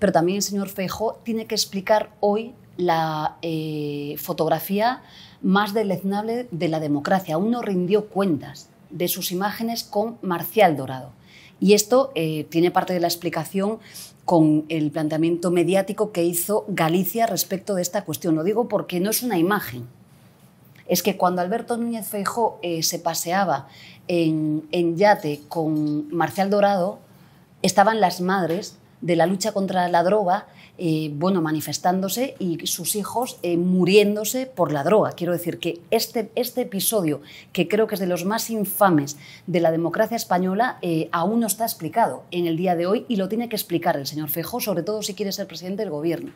pero también el señor Feijó tiene que explicar hoy la eh, fotografía más deleznable de la democracia. Aún no rindió cuentas de sus imágenes con Marcial Dorado. Y esto eh, tiene parte de la explicación con el planteamiento mediático que hizo Galicia respecto de esta cuestión. Lo digo porque no es una imagen. Es que cuando Alberto Núñez Feijó eh, se paseaba en, en yate con Marcial Dorado, estaban las madres de la lucha contra la droga, eh, bueno, manifestándose y sus hijos eh, muriéndose por la droga. Quiero decir que este, este episodio, que creo que es de los más infames de la democracia española, eh, aún no está explicado en el día de hoy y lo tiene que explicar el señor Fejo, sobre todo si quiere ser presidente del gobierno.